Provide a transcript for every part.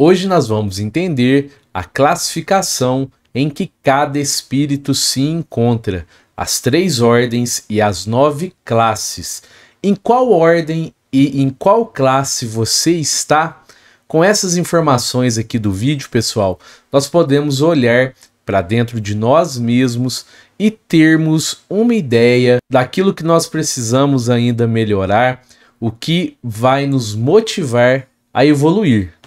Hoje nós vamos entender a classificação em que cada espírito se encontra, as três ordens e as nove classes. Em qual ordem e em qual classe você está? Com essas informações aqui do vídeo, pessoal, nós podemos olhar para dentro de nós mesmos e termos uma ideia daquilo que nós precisamos ainda melhorar, o que vai nos motivar a evoluir.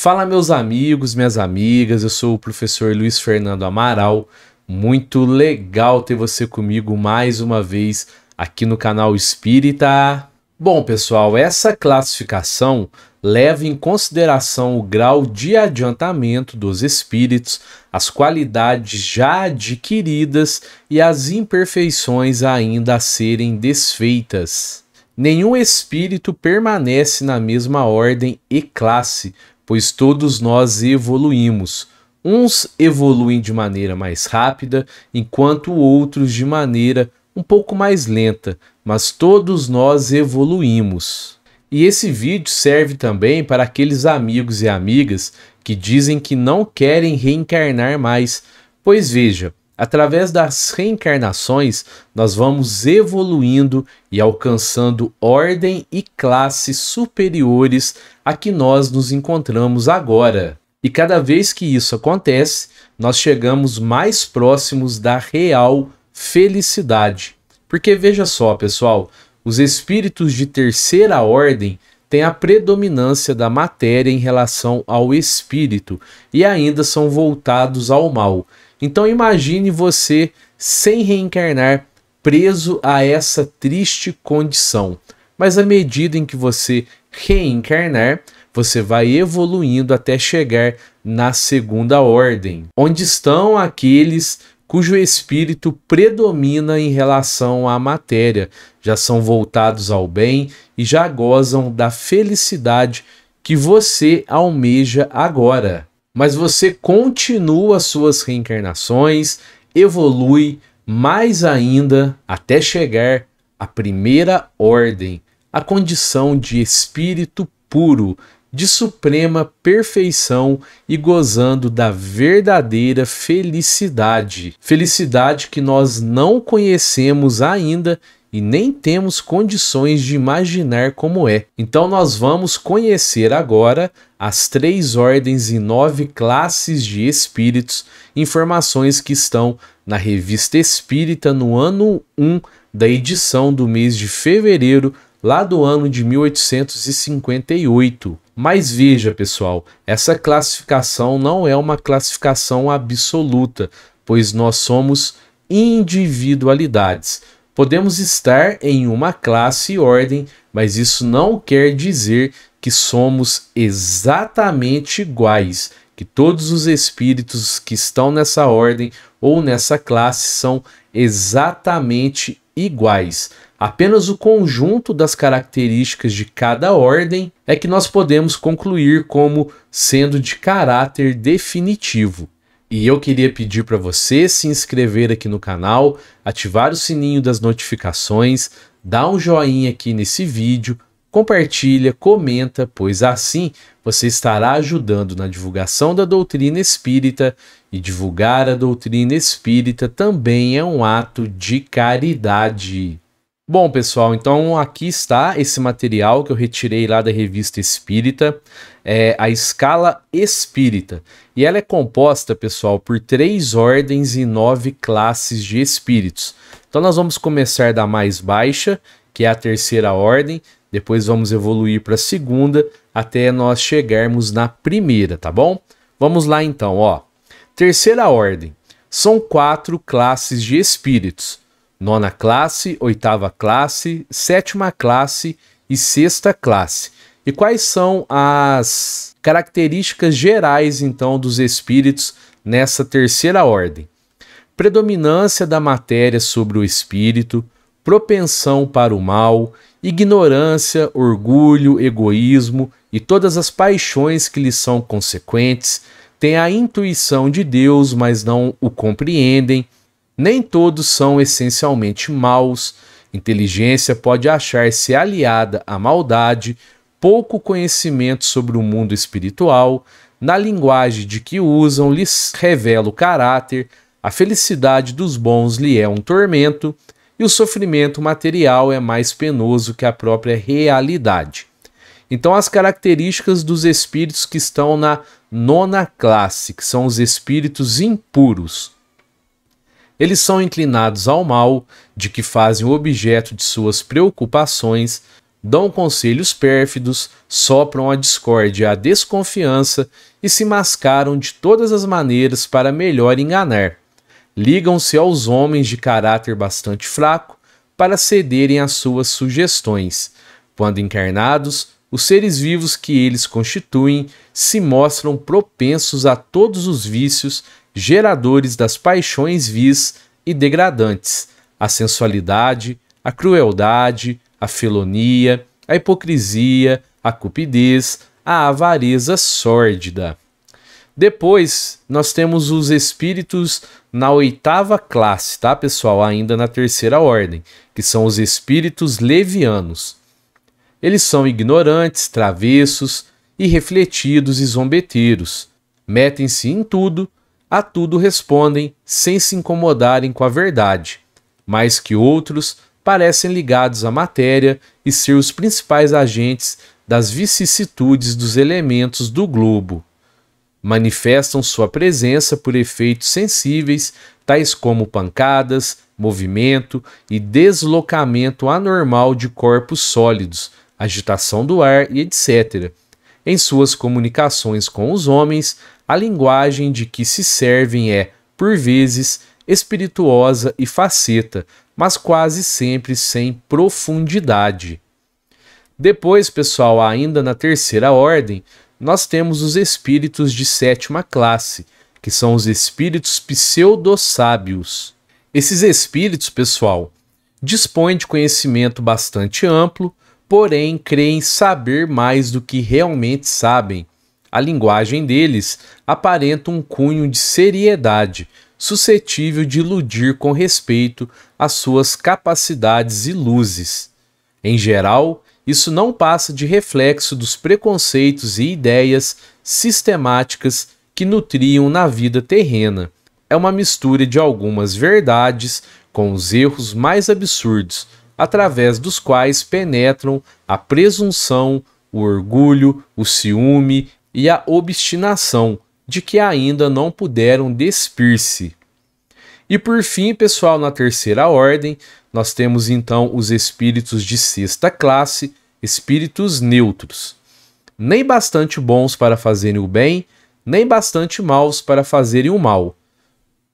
Fala, meus amigos, minhas amigas, eu sou o professor Luiz Fernando Amaral. Muito legal ter você comigo mais uma vez aqui no canal Espírita. Bom, pessoal, essa classificação leva em consideração o grau de adiantamento dos espíritos, as qualidades já adquiridas e as imperfeições ainda a serem desfeitas. Nenhum espírito permanece na mesma ordem e classe, pois todos nós evoluímos. Uns evoluem de maneira mais rápida, enquanto outros de maneira um pouco mais lenta, mas todos nós evoluímos. E esse vídeo serve também para aqueles amigos e amigas que dizem que não querem reencarnar mais, pois veja, Através das reencarnações, nós vamos evoluindo e alcançando ordem e classes superiores a que nós nos encontramos agora. E cada vez que isso acontece, nós chegamos mais próximos da real felicidade. Porque veja só, pessoal, os espíritos de terceira ordem têm a predominância da matéria em relação ao espírito e ainda são voltados ao mal. Então imagine você sem reencarnar, preso a essa triste condição. Mas à medida em que você reencarnar, você vai evoluindo até chegar na segunda ordem, onde estão aqueles cujo espírito predomina em relação à matéria, já são voltados ao bem e já gozam da felicidade que você almeja agora mas você continua suas reencarnações, evolui mais ainda até chegar à primeira ordem, a condição de espírito puro, de suprema perfeição e gozando da verdadeira felicidade. Felicidade que nós não conhecemos ainda e nem temos condições de imaginar como é. Então, nós vamos conhecer agora as três ordens e nove classes de espíritos, informações que estão na Revista Espírita no ano 1 da edição do mês de fevereiro, lá do ano de 1858. Mas veja, pessoal, essa classificação não é uma classificação absoluta, pois nós somos individualidades. Podemos estar em uma classe e ordem, mas isso não quer dizer que somos exatamente iguais, que todos os espíritos que estão nessa ordem ou nessa classe são exatamente iguais. Apenas o conjunto das características de cada ordem é que nós podemos concluir como sendo de caráter definitivo. E eu queria pedir para você se inscrever aqui no canal, ativar o sininho das notificações, dar um joinha aqui nesse vídeo, compartilha, comenta, pois assim você estará ajudando na divulgação da doutrina espírita e divulgar a doutrina espírita também é um ato de caridade. Bom, pessoal, então aqui está esse material que eu retirei lá da revista Espírita, é a escala espírita. E ela é composta, pessoal, por três ordens e nove classes de espíritos. Então nós vamos começar da mais baixa, que é a terceira ordem, depois vamos evoluir para a segunda até nós chegarmos na primeira, tá bom? Vamos lá então, ó. Terceira ordem. São quatro classes de espíritos nona classe, oitava classe, sétima classe e sexta classe. E quais são as características gerais então dos espíritos nessa terceira ordem? Predominância da matéria sobre o espírito, propensão para o mal, ignorância, orgulho, egoísmo e todas as paixões que lhes são consequentes, têm a intuição de Deus, mas não o compreendem, nem todos são essencialmente maus. Inteligência pode achar-se aliada à maldade, pouco conhecimento sobre o mundo espiritual, na linguagem de que usam lhes revela o caráter, a felicidade dos bons lhe é um tormento, e o sofrimento material é mais penoso que a própria realidade. Então, as características dos espíritos que estão na nona classe, que são os espíritos impuros. Eles são inclinados ao mal, de que fazem objeto de suas preocupações, dão conselhos pérfidos, sopram a discórdia e a desconfiança e se mascaram de todas as maneiras para melhor enganar. Ligam-se aos homens de caráter bastante fraco para cederem às suas sugestões. Quando encarnados, os seres vivos que eles constituem se mostram propensos a todos os vícios geradores das paixões vis e degradantes, a sensualidade, a crueldade, a felonia, a hipocrisia, a cupidez, a avareza sórdida. Depois, nós temos os espíritos na oitava classe, tá, pessoal? Ainda na terceira ordem, que são os espíritos levianos. Eles são ignorantes, travessos, irrefletidos e zombeteiros. Metem-se em tudo a tudo respondem sem se incomodarem com a verdade, mas que outros parecem ligados à matéria e ser os principais agentes das vicissitudes dos elementos do globo. Manifestam sua presença por efeitos sensíveis, tais como pancadas, movimento e deslocamento anormal de corpos sólidos, agitação do ar e etc. Em suas comunicações com os homens, a linguagem de que se servem é, por vezes, espirituosa e faceta, mas quase sempre sem profundidade. Depois, pessoal, ainda na terceira ordem, nós temos os espíritos de sétima classe, que são os espíritos pseudo-sábios. Esses espíritos, pessoal, dispõem de conhecimento bastante amplo, porém creem saber mais do que realmente sabem a linguagem deles aparenta um cunho de seriedade, suscetível de iludir com respeito às suas capacidades e luzes. Em geral, isso não passa de reflexo dos preconceitos e ideias sistemáticas que nutriam na vida terrena. É uma mistura de algumas verdades com os erros mais absurdos, através dos quais penetram a presunção, o orgulho, o ciúme e a obstinação de que ainda não puderam despir-se. E por fim, pessoal, na terceira ordem, nós temos então os espíritos de sexta classe, espíritos neutros. Nem bastante bons para fazerem o bem, nem bastante maus para fazerem o mal.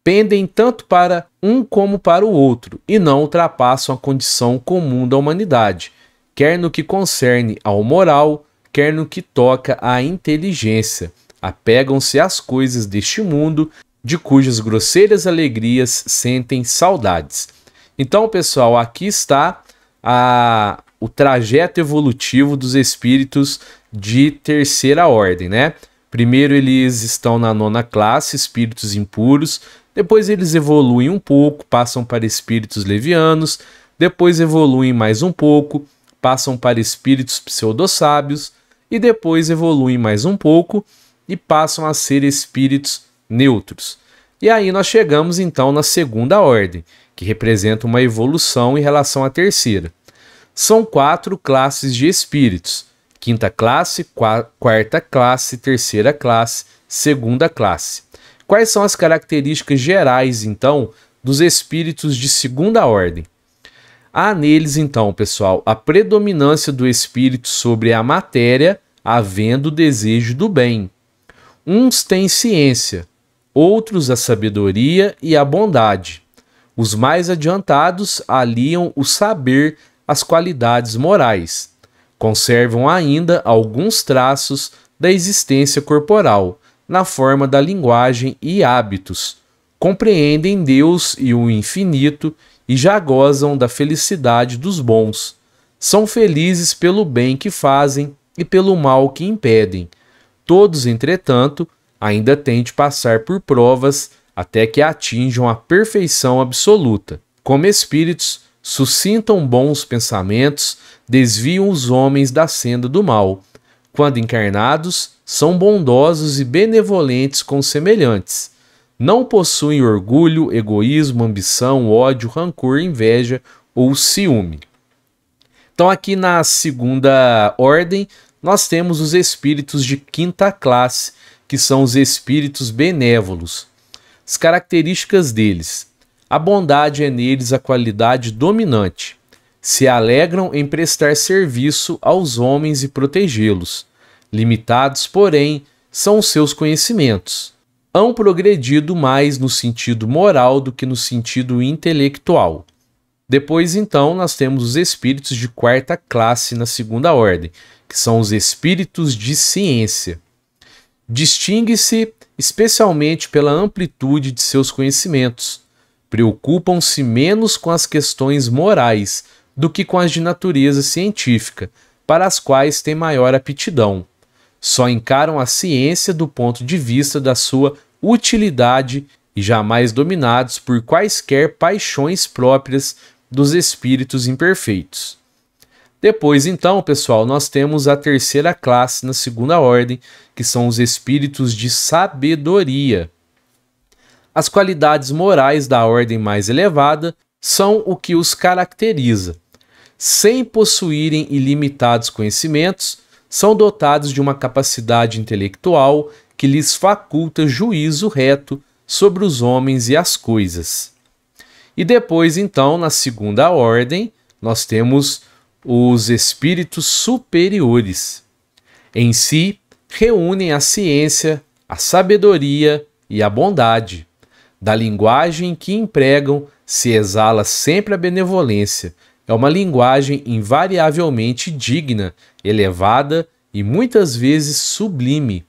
Pendem tanto para um como para o outro e não ultrapassam a condição comum da humanidade, quer no que concerne ao moral, quer no que toca à inteligência. Apegam-se às coisas deste mundo, de cujas grosseiras alegrias sentem saudades. Então, pessoal, aqui está a, o trajeto evolutivo dos espíritos de terceira ordem, né? Primeiro eles estão na nona classe, espíritos impuros, depois eles evoluem um pouco, passam para espíritos levianos, depois evoluem mais um pouco, passam para espíritos pseudosábios, e depois evoluem mais um pouco e passam a ser espíritos neutros. E aí nós chegamos então na segunda ordem, que representa uma evolução em relação à terceira. São quatro classes de espíritos: quinta classe, quarta classe, terceira classe, segunda classe. Quais são as características gerais então dos espíritos de segunda ordem? Há neles então, pessoal, a predominância do espírito sobre a matéria havendo desejo do bem. Uns têm ciência, outros a sabedoria e a bondade. Os mais adiantados aliam o saber às qualidades morais. Conservam ainda alguns traços da existência corporal, na forma da linguagem e hábitos. Compreendem Deus e o infinito e já gozam da felicidade dos bons. São felizes pelo bem que fazem e pelo mal que impedem. Todos, entretanto, ainda têm de passar por provas até que atinjam a perfeição absoluta. Como espíritos, suscitam bons pensamentos, desviam os homens da senda do mal. Quando encarnados, são bondosos e benevolentes com semelhantes. Não possuem orgulho, egoísmo, ambição, ódio, rancor, inveja ou ciúme. Então, aqui na segunda ordem, nós temos os espíritos de quinta classe, que são os espíritos benévolos. As características deles: a bondade é neles a qualidade dominante. Se alegram em prestar serviço aos homens e protegê-los. Limitados, porém, são os seus conhecimentos hão progredido mais no sentido moral do que no sentido intelectual. Depois, então, nós temos os espíritos de quarta classe na segunda ordem, que são os espíritos de ciência. Distingue-se especialmente pela amplitude de seus conhecimentos. Preocupam-se menos com as questões morais do que com as de natureza científica, para as quais têm maior aptidão. Só encaram a ciência do ponto de vista da sua utilidade e jamais dominados por quaisquer paixões próprias dos espíritos imperfeitos. Depois, então, pessoal, nós temos a terceira classe na segunda ordem, que são os espíritos de sabedoria. As qualidades morais da ordem mais elevada são o que os caracteriza. Sem possuírem ilimitados conhecimentos, são dotados de uma capacidade intelectual que lhes faculta juízo reto sobre os homens e as coisas. E depois, então, na segunda ordem, nós temos os espíritos superiores. Em si, reúnem a ciência, a sabedoria e a bondade. Da linguagem que empregam se exala sempre a benevolência. É uma linguagem invariavelmente digna, elevada e muitas vezes sublime.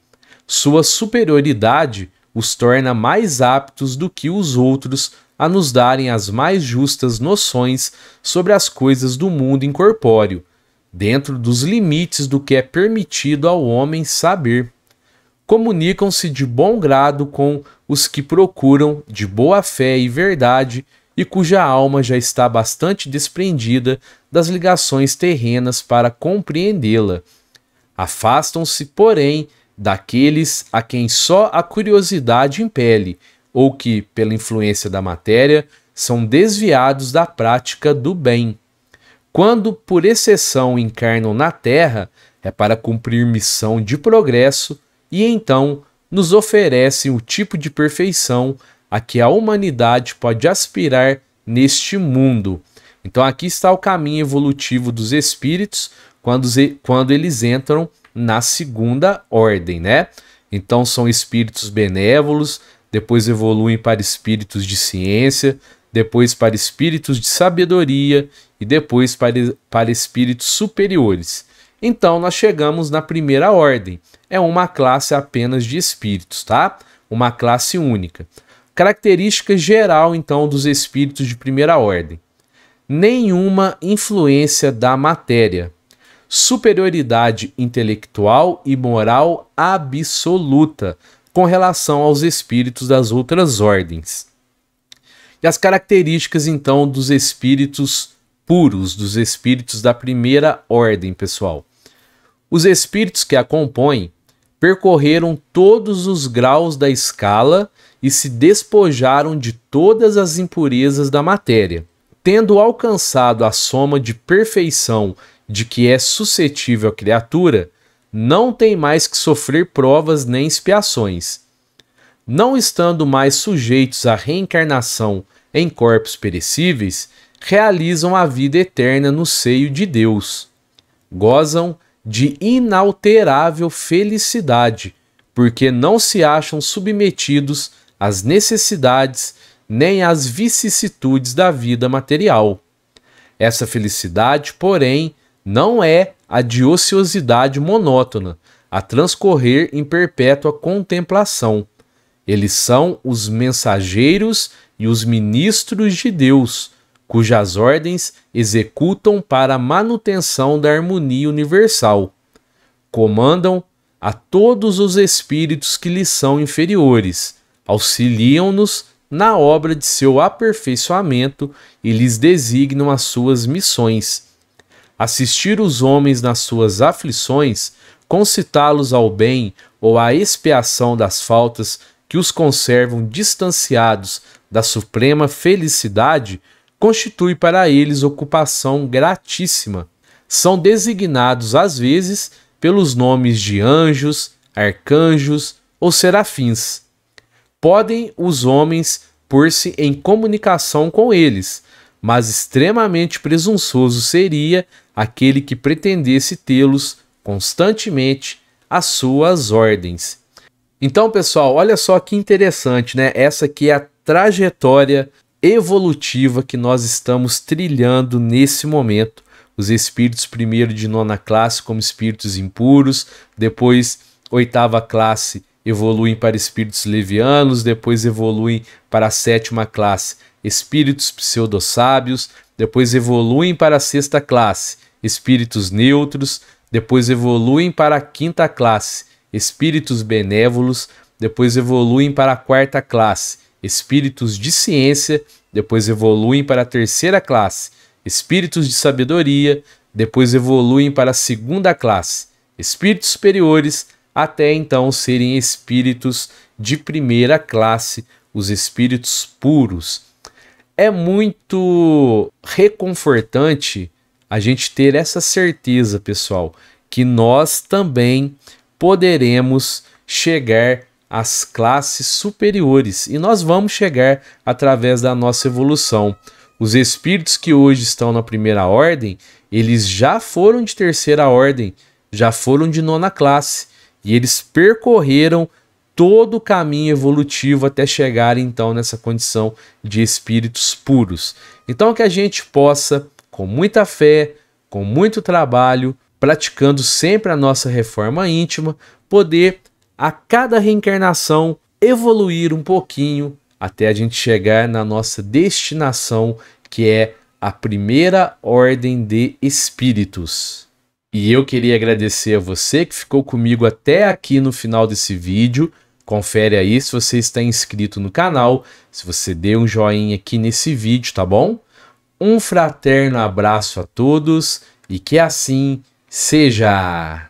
Sua superioridade os torna mais aptos do que os outros a nos darem as mais justas noções sobre as coisas do mundo incorpóreo, dentro dos limites do que é permitido ao homem saber. Comunicam-se de bom grado com os que procuram, de boa fé e verdade, e cuja alma já está bastante desprendida das ligações terrenas para compreendê-la. Afastam-se, porém, daqueles a quem só a curiosidade impele ou que, pela influência da matéria, são desviados da prática do bem. Quando, por exceção, encarnam na Terra, é para cumprir missão de progresso e então nos oferecem o tipo de perfeição a que a humanidade pode aspirar neste mundo. Então, aqui está o caminho evolutivo dos espíritos quando, quando eles entram na segunda ordem, né? Então, são espíritos benévolos depois evoluem para espíritos de ciência, depois para espíritos de sabedoria e depois para, para espíritos superiores. Então nós chegamos na primeira ordem. É uma classe apenas de espíritos, tá? Uma classe única. Característica geral então dos espíritos de primeira ordem. Nenhuma influência da matéria. Superioridade intelectual e moral absoluta com relação aos espíritos das outras ordens. E as características então dos espíritos puros, dos espíritos da primeira ordem, pessoal. Os espíritos que a compõem percorreram todos os graus da escala e se despojaram de todas as impurezas da matéria. Tendo alcançado a soma de perfeição de que é suscetível a criatura, não tem mais que sofrer provas nem expiações. Não estando mais sujeitos à reencarnação em corpos perecíveis, realizam a vida eterna no seio de Deus. Gozam de inalterável felicidade, porque não se acham submetidos às necessidades nem às vicissitudes da vida material. Essa felicidade, porém, não é a de ociosidade monótona, a transcorrer em perpétua contemplação. Eles são os mensageiros e os ministros de Deus, cujas ordens executam para a manutenção da harmonia universal. Comandam a todos os espíritos que lhes são inferiores, auxiliam-nos na obra de seu aperfeiçoamento e lhes designam as suas missões assistir os homens nas suas aflições, concitá-los ao bem ou à expiação das faltas que os conservam distanciados da suprema felicidade, constitui para eles ocupação gratíssima. São designados às vezes pelos nomes de anjos, arcanjos ou serafins. Podem os homens pôr-se em comunicação com eles, mas extremamente presunçoso seria aquele que pretendesse tê-los constantemente às suas ordens. Então, pessoal, olha só que interessante, né? Essa aqui é a trajetória evolutiva que nós estamos trilhando nesse momento. Os espíritos, primeiro de nona classe, como espíritos impuros, depois, oitava classe, evoluem para espíritos levianos, depois evoluem para a sétima classe, espíritos pseudosábios, depois evoluem para a sexta classe, espíritos neutros, depois evoluem para a quinta classe, espíritos benévolos, depois evoluem para a quarta classe, espíritos de ciência, depois evoluem para a terceira classe, espíritos de sabedoria, depois evoluem para a segunda classe, espíritos superiores, até então serem espíritos de primeira classe, os espíritos puros. É muito reconfortante a gente ter essa certeza, pessoal, que nós também poderemos chegar às classes superiores e nós vamos chegar através da nossa evolução. Os espíritos que hoje estão na primeira ordem, eles já foram de terceira ordem, já foram de nona classe e eles percorreram todo o caminho evolutivo até chegar então nessa condição de espíritos puros. Então que a gente possa com muita fé, com muito trabalho, praticando sempre a nossa reforma íntima, poder a cada reencarnação evoluir um pouquinho até a gente chegar na nossa destinação, que é a primeira ordem de espíritos. E eu queria agradecer a você que ficou comigo até aqui no final desse vídeo. Confere aí se você está inscrito no canal, se você deu um joinha aqui nesse vídeo, tá bom? Um fraterno abraço a todos e que assim seja!